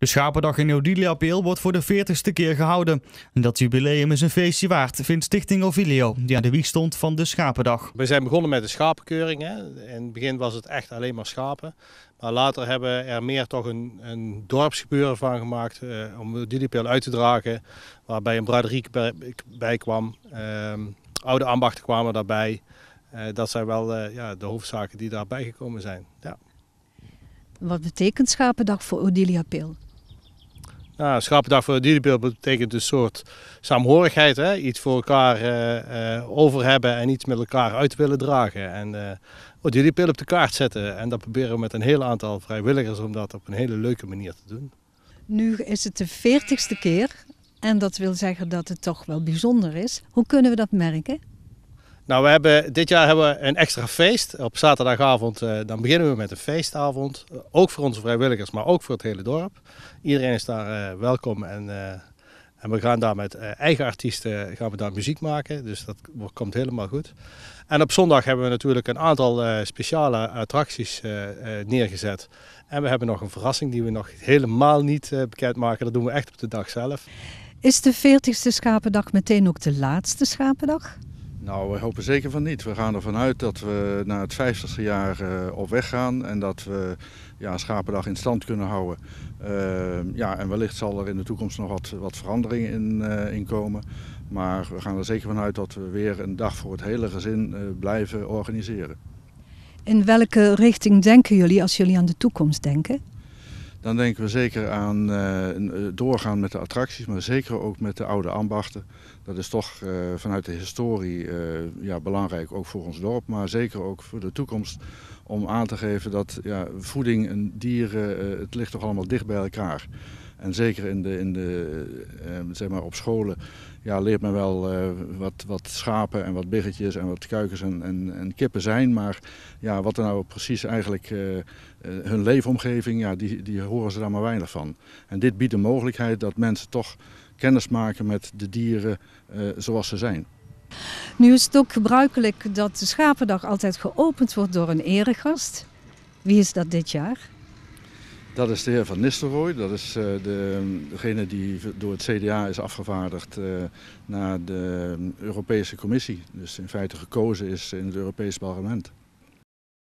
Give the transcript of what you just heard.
De Schapendag in Odiliapeel wordt voor de 40ste keer gehouden. dat jubileum is een feestje waard, vindt Stichting Ovilio, die aan de wieg stond van de Schapendag. We zijn begonnen met de schapenkeuring. Hè. In het begin was het echt alleen maar schapen. Maar later hebben we er meer toch een, een dorpsgebeuren van gemaakt eh, om Odiliapeel uit te dragen. Waarbij een braderie bij, kwam, ehm, oude ambachten kwamen daarbij. Eh, dat zijn wel eh, ja, de hoofdzaken die daarbij gekomen zijn. Ja. Wat betekent Schapendag voor Odilia nou, Schappendag voor de betekent een soort saamhorigheid. Hè? Iets voor elkaar eh, eh, over hebben en iets met elkaar uit willen dragen. En uh, op de kaart zetten. En dat proberen we met een heel aantal vrijwilligers om dat op een hele leuke manier te doen. Nu is het de veertigste keer en dat wil zeggen dat het toch wel bijzonder is. Hoe kunnen we dat merken? Nou, we hebben, dit jaar hebben we een extra feest. Op zaterdagavond eh, dan beginnen we met een feestavond. Eh, ook voor onze vrijwilligers, maar ook voor het hele dorp. Iedereen is daar eh, welkom en, en we gaan daar met eigen artiesten gaan we daar muziek maken. Dus dat komt helemaal goed. En op zondag hebben we natuurlijk een aantal speciale attracties neergezet. En we hebben nog een verrassing die we nog helemaal niet bekend maken. Dat doen we echt op de dag zelf. Is de 40ste Schapendag meteen ook de laatste Schapendag? Nou, we hopen zeker van niet. We gaan ervan uit dat we naar het 50ste jaar eh, op weg gaan en dat we ja, Schapendag in stand kunnen houden. Eh, ja, en wellicht zal er in de toekomst nog wat, wat verandering in, uh, in komen. Maar we gaan er zeker van uit dat we weer een dag voor het hele gezin blijven organiseren. In welke richting denken jullie als jullie aan de toekomst denken? Dan denken we zeker aan eh, eh, doorgaan met de attracties, maar zeker ook met de oude ambachten. Dat is toch eh, vanuit de historie ja, belangrijk, ook voor ons dorp, maar zeker ook voor de toekomst. Om aan te geven dat ja, voeding en dieren, het ligt toch allemaal dicht bij elkaar. En zeker in de, in de, ehm, zeg maar op scholen ja, leert men wel eh, wat, wat schapen en wat biggetjes en wat kuikens en, en, en kippen zijn. Maar ja, wat er nou precies eigenlijk eh, eh, hun leefomgeving, ja, die, die horen ze daar maar weinig van. En dit biedt de mogelijkheid dat mensen toch kennis maken met de dieren zoals ze zijn. Nu is het ook gebruikelijk dat de Schapendag altijd geopend wordt door een eregast. Wie is dat dit jaar? Dat is de heer Van Nistelrooy. Dat is eh, degene die door het CDA is afgevaardigd eh, naar de Europese Commissie. Dus in feite gekozen is in het Europees Parlement.